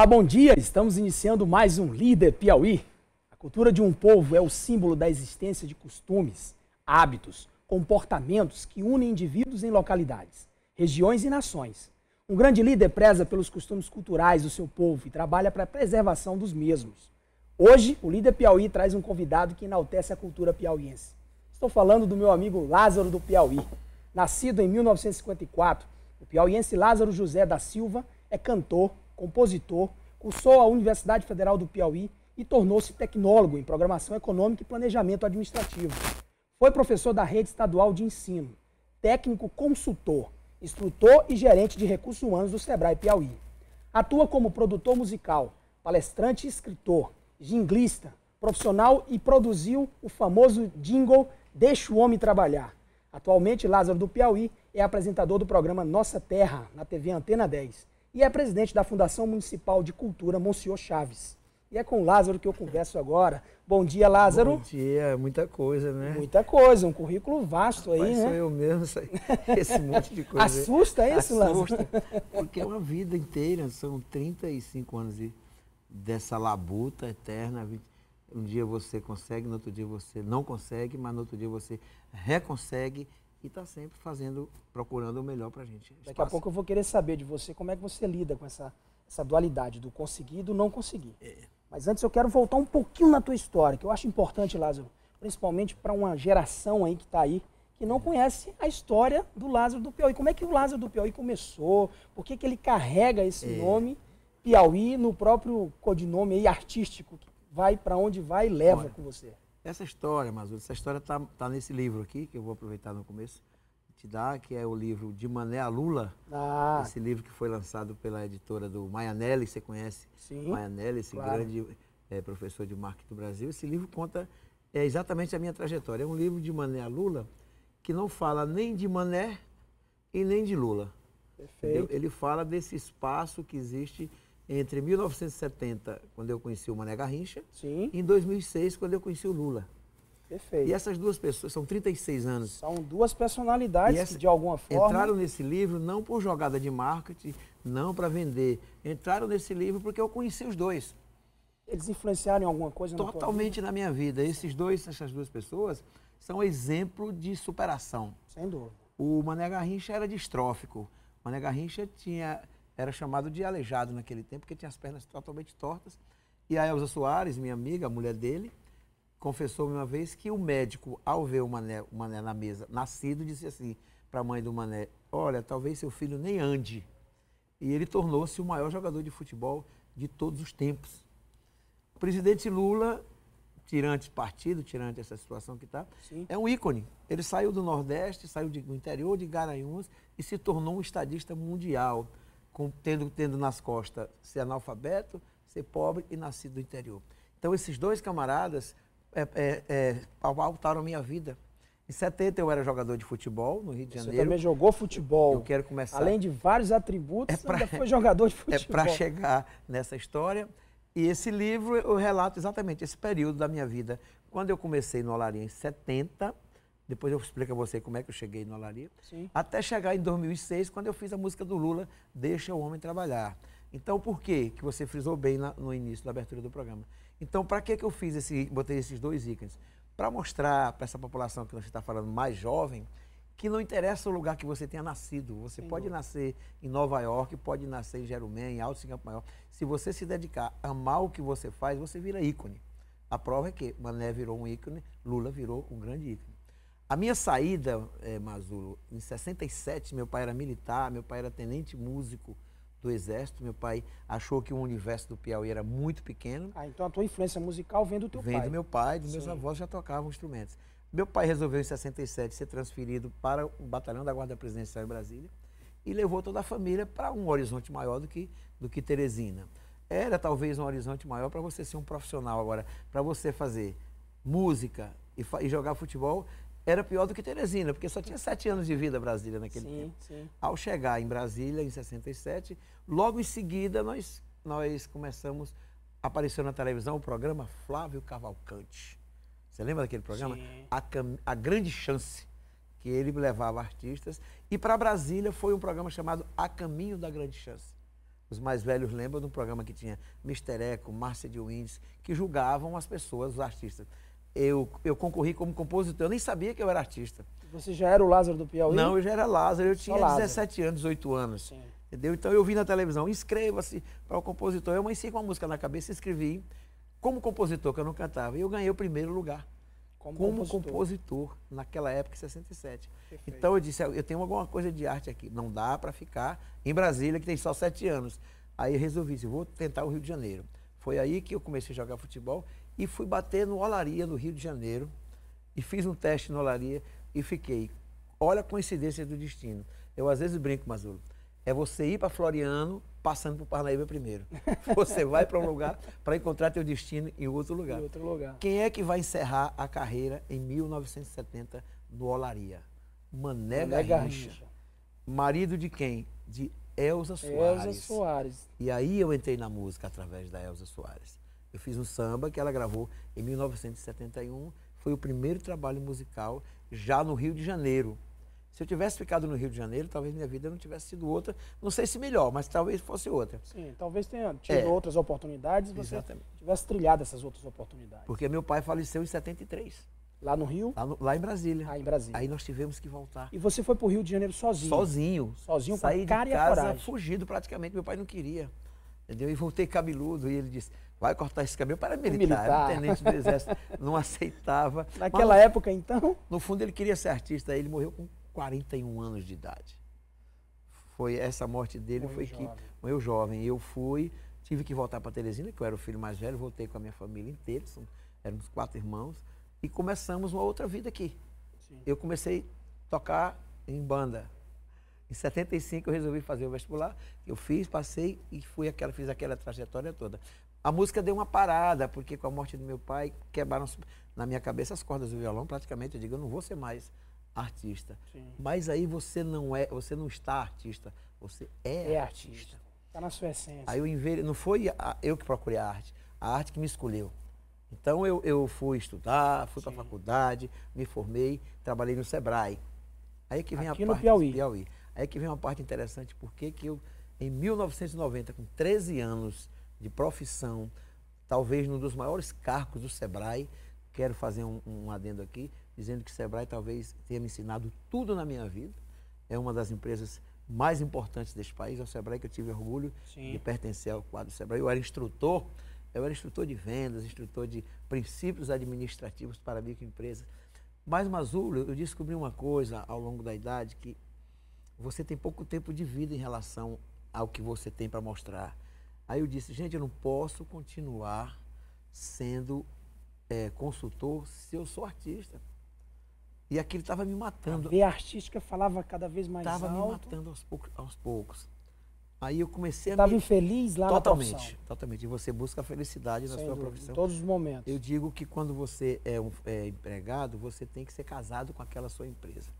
Olá, bom dia! Estamos iniciando mais um Líder Piauí. A cultura de um povo é o símbolo da existência de costumes, hábitos, comportamentos que unem indivíduos em localidades, regiões e nações. Um grande líder preza pelos costumes culturais do seu povo e trabalha para a preservação dos mesmos. Hoje, o Líder Piauí traz um convidado que enaltece a cultura piauiense. Estou falando do meu amigo Lázaro do Piauí. Nascido em 1954, o piauiense Lázaro José da Silva é cantor, compositor, cursou a Universidade Federal do Piauí e tornou-se tecnólogo em programação econômica e planejamento administrativo. Foi professor da rede estadual de ensino, técnico consultor, instrutor e gerente de recursos humanos do Sebrae Piauí. Atua como produtor musical, palestrante e escritor, jinglista, profissional e produziu o famoso jingle Deixa o Homem Trabalhar. Atualmente, Lázaro do Piauí é apresentador do programa Nossa Terra, na TV Antena 10 e é presidente da Fundação Municipal de Cultura Monsenhor Chaves. E é com o Lázaro que eu converso agora. Bom dia, Lázaro. Bom dia, é muita coisa, né? Muita coisa, um currículo vasto aí, né? Sou eu mesmo, esse monte de coisa. Assusta isso, Assusta, Lázaro? Porque é uma vida inteira, são 35 anos de, dessa labuta eterna. Um dia você consegue, no outro dia você não consegue, mas no outro dia você reconsegue e está sempre fazendo, procurando o melhor para a gente. Daqui Espaço. a pouco eu vou querer saber de você como é que você lida com essa, essa dualidade do conseguir e do não conseguir. É. Mas antes eu quero voltar um pouquinho na tua história, que eu acho importante, Lázaro, principalmente para uma geração aí que está aí, que não conhece a história do Lázaro do Piauí. Como é que o Lázaro do Piauí começou? Por que, que ele carrega esse é. nome Piauí no próprio codinome aí, artístico? vai para onde vai e leva Olha, com você. Essa história, Mazur, essa história está tá nesse livro aqui, que eu vou aproveitar no começo te dar, que é o livro de Mané a Lula. Ah. Esse livro que foi lançado pela editora do Maianelli, você conhece? Sim. Maianelli, esse claro. grande é, professor de marketing do Brasil. Esse livro conta é, exatamente a minha trajetória. É um livro de Mané a Lula que não fala nem de Mané e nem de Lula. Perfeito. Ele fala desse espaço que existe entre 1970, quando eu conheci o Mané Garrincha, Sim. e em 2006, quando eu conheci o Lula. Perfeito. E essas duas pessoas, são 36 anos. São duas personalidades essa, que, de alguma forma. Entraram nesse livro não por jogada de marketing, não para vender. Entraram nesse livro porque eu conheci os dois. Eles influenciaram em alguma coisa Totalmente na, na minha vida. Esses dois, essas duas pessoas, são exemplo de superação. Sem dúvida. O Mané Garrincha era distrófico. O Mané Garrincha tinha era chamado de aleijado naquele tempo, porque tinha as pernas totalmente tortas. E a Elza Soares, minha amiga, a mulher dele, confessou-me uma vez que o médico, ao ver o Mané, o Mané na mesa, nascido, disse assim para a mãe do Mané: Olha, talvez seu filho nem ande. E ele tornou-se o maior jogador de futebol de todos os tempos. O presidente Lula, tirante partido, tirante essa situação que está, é um ícone. Ele saiu do Nordeste, saiu do interior de Garanhuns e se tornou um estadista mundial com, tendo, tendo nas costas ser analfabeto, ser pobre e nascido do interior. Então, esses dois camaradas é, é, é, pautaram minha vida. Em 70 eu era jogador de futebol no Rio de Janeiro. Você também jogou futebol. Eu quero começar. Além de vários atributos, é pra, ainda foi jogador de é futebol. É para chegar nessa história. E esse livro eu relato exatamente esse período da minha vida. Quando eu comecei no Olaria em 70, depois eu explico a você como é que eu cheguei no Alarido. Até chegar em 2006, quando eu fiz a música do Lula, Deixa o Homem Trabalhar. Então, por que que você frisou bem na, no início da abertura do programa? Então, para que que eu fiz esse, botei esses dois ícones? Para mostrar para essa população que você está falando mais jovem que não interessa o lugar que você tenha nascido. Você Sim. pode nascer em Nova York, pode nascer em Jerumém, em Alto Campo Maior. Se você se dedicar, a amar o que você faz, você vira ícone. A prova é que Mané virou um ícone, Lula virou um grande ícone. A minha saída, é, Mazulo, em 67, meu pai era militar, meu pai era tenente músico do Exército, meu pai achou que o universo do Piauí era muito pequeno. Ah, então a tua influência musical vem do teu vem pai. Vem do meu pai, dos meus avós já tocavam instrumentos. Meu pai resolveu em 67 ser transferido para o Batalhão da Guarda Presidencial em Brasília e levou toda a família para um horizonte maior do que, do que Teresina. Era talvez um horizonte maior para você ser um profissional agora, para você fazer música e, e jogar futebol era pior do que Teresina, porque só tinha sete anos de vida Brasília naquele sim, tempo. Sim. Ao chegar em Brasília, em 67, logo em seguida nós, nós começamos, apareceu na televisão o programa Flávio Cavalcante. Você lembra daquele programa? A, a, Grande Chance, que ele levava artistas. E para Brasília foi um programa chamado A Caminho da Grande Chance. Os mais velhos lembram de um programa que tinha Mistereco, Márcia de Windes, que julgavam as pessoas, os artistas eu, eu concorri como compositor, eu nem sabia que eu era artista. Você já era o Lázaro do Piauí? Não, eu já era Lázaro, eu tinha Lázaro. 17 anos, 18 anos. Sim. Entendeu? Então eu vi na televisão, inscreva-se para o compositor. Eu amanheci com uma música na cabeça, escrevi como compositor, que eu não cantava. E eu ganhei o primeiro lugar. Como, como compositor. compositor. naquela época, em 67. Perfeito. Então eu disse, ah, eu tenho alguma coisa de arte aqui. Não dá para ficar em Brasília, que tem só sete anos. Aí eu resolvi, vou tentar o Rio de Janeiro. Foi aí que eu comecei a jogar futebol e fui bater no Olaria, no Rio de Janeiro, e fiz um teste no Olaria e fiquei. Olha a coincidência do destino. Eu às vezes brinco, Mazulo. É você ir para Floriano passando por Parnaíba primeiro. Você vai para um lugar para encontrar teu destino em outro lugar. Em outro lugar. Quem é que vai encerrar a carreira em 1970 no Olaria? Mané, Mané Garrincha. Garrincha. Marido de quem? De Elza Soares. Elza Soares. E aí eu entrei na música através da Elza Soares. Eu fiz um samba que ela gravou em 1971. Foi o primeiro trabalho musical já no Rio de Janeiro. Se eu tivesse ficado no Rio de Janeiro, talvez minha vida não tivesse sido outra. Não sei se melhor, mas talvez fosse outra. Sim, talvez tenha tido é. outras oportunidades você Exatamente. tivesse trilhado essas outras oportunidades. Porque meu pai faleceu em 73. Lá no Rio? Lá, no, lá, em Brasília. Ah, em Brasília. Aí nós tivemos que voltar. E você foi para o Rio de Janeiro sozinho? Sozinho. Sozinho, Saí cara de casa, e a coragem. fugido praticamente. Meu pai não queria. Entendeu? E voltei cabeludo. E ele disse, vai cortar esse cabelo para militar. militar. um tenente do exército não aceitava. Naquela Mas, época, então? No fundo, ele queria ser artista. Ele morreu com 41 anos de idade. Foi essa morte dele, morreu foi que morreu jovem. Eu fui, tive que voltar para Teresina, que eu era o filho mais velho, voltei com a minha família inteira, são, éramos quatro irmãos, e começamos uma outra vida aqui. Sim. Eu comecei a tocar em banda, em 75 eu resolvi fazer o vestibular, eu fiz, passei e fui aquela, fiz aquela trajetória toda. A música deu uma parada, porque com a morte do meu pai quebraram na minha cabeça as cordas do violão, praticamente eu digo, eu não vou ser mais artista. Sim. Mas aí você não é, você não está artista, você é, é artista. Está na sua essência. Aí eu envelheci, não foi a, eu que procurei a arte, a arte que me escolheu. Então eu, eu fui estudar, fui para a faculdade, me formei, trabalhei no Sebrae. Aí que vem Aqui a parte no Piauí. Piauí. Aí que vem uma parte interessante, porque que eu, em 1990, com 13 anos de profissão, talvez num dos maiores cargos do SEBRAE, quero fazer um, um adendo aqui, dizendo que o SEBRAE talvez tenha me ensinado tudo na minha vida. É uma das empresas mais importantes deste país, é o SEBRAE, que eu tive orgulho Sim. de pertencer ao quadro do SEBRAE. Eu era instrutor, eu era instrutor de vendas, instrutor de princípios administrativos para microempresas. Mas, Mazula, eu descobri uma coisa ao longo da idade que você tem pouco tempo de vida em relação ao que você tem para mostrar. Aí eu disse, gente, eu não posso continuar sendo é, consultor se eu sou artista. E aquilo estava me matando. A artística falava cada vez mais tava alto. Estava me matando aos poucos, aos poucos. Aí eu comecei Estava me... infeliz lá totalmente, na profissão. Totalmente. E você busca a felicidade Sem na sua dúvida, profissão. Em todos os momentos. Eu digo que quando você é, um, é empregado, você tem que ser casado com aquela sua empresa.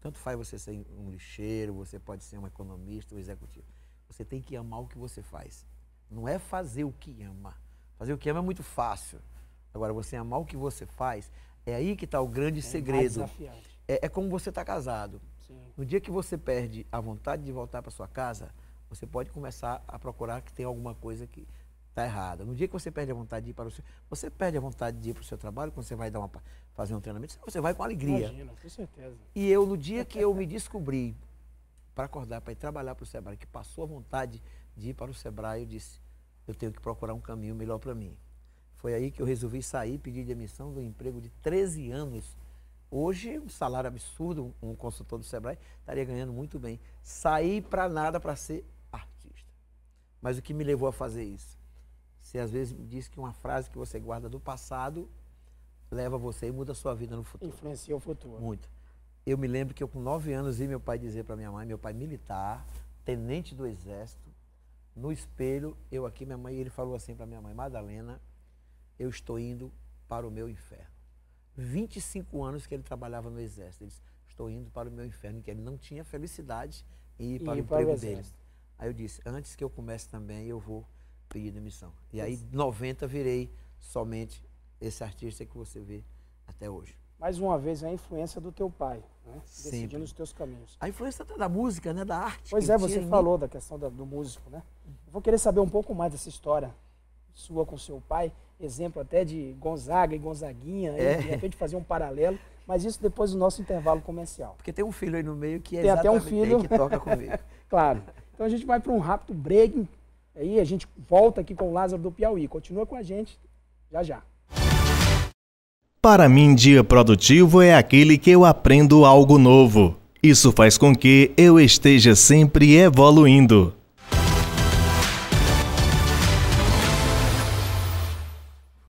Tanto faz você ser um lixeiro, você pode ser um economista, um executivo. Você tem que amar o que você faz. Não é fazer o que ama. Fazer o que ama é muito fácil. Agora, você amar o que você faz, é aí que está o grande é segredo. É, é, como você está casado. Sim. No dia que você perde a vontade de voltar para sua casa, você pode começar a procurar que tem alguma coisa que Está errado. No dia que você perde a vontade de ir para o seu. Você perde a vontade de ir para o seu trabalho quando você vai dar uma, fazer um treinamento, você vai com alegria. Imagina, com certeza. E eu, no dia que eu me descobri para acordar, para ir trabalhar para o Sebrae, que passou a vontade de ir para o Sebrae, eu disse: eu tenho que procurar um caminho melhor para mim. Foi aí que eu resolvi sair, pedir demissão do emprego de 13 anos. Hoje, um salário absurdo, um consultor do Sebrae estaria ganhando muito bem. Saí para nada para ser artista. Mas o que me levou a fazer isso? Você às vezes diz que uma frase que você guarda do passado leva você e muda a sua vida no futuro. Influencia o futuro. Muito. Eu me lembro que eu com nove anos vi meu pai dizer para minha mãe, meu pai militar, tenente do exército, no espelho, eu aqui, minha mãe, ele falou assim para minha mãe, Madalena, eu estou indo para o meu inferno. 25 anos que ele trabalhava no exército. Ele disse, estou indo para o meu inferno, que ele não tinha felicidade em ir para e o emprego para o dele. Aí eu disse, antes que eu comece também, eu vou de missão. E aí, 90, virei somente esse artista que você vê até hoje. Mais uma vez, a influência do teu pai, né? Sempre. decidindo os teus caminhos. A influência da música, né? da arte. Pois é, você falou da questão do músico, né? Eu vou querer saber um pouco mais dessa história sua com seu pai, exemplo até de Gonzaga e Gonzaguinha, é. de repente fazer um paralelo, mas isso depois do nosso intervalo comercial. Porque tem um filho aí no meio que é tem até um filho que toca comigo. claro. Então a gente vai para um rápido break, aí a gente volta aqui com o Lázaro do Piauí. Continua com a gente já já. Para mim, dia produtivo é aquele que eu aprendo algo novo. Isso faz com que eu esteja sempre evoluindo.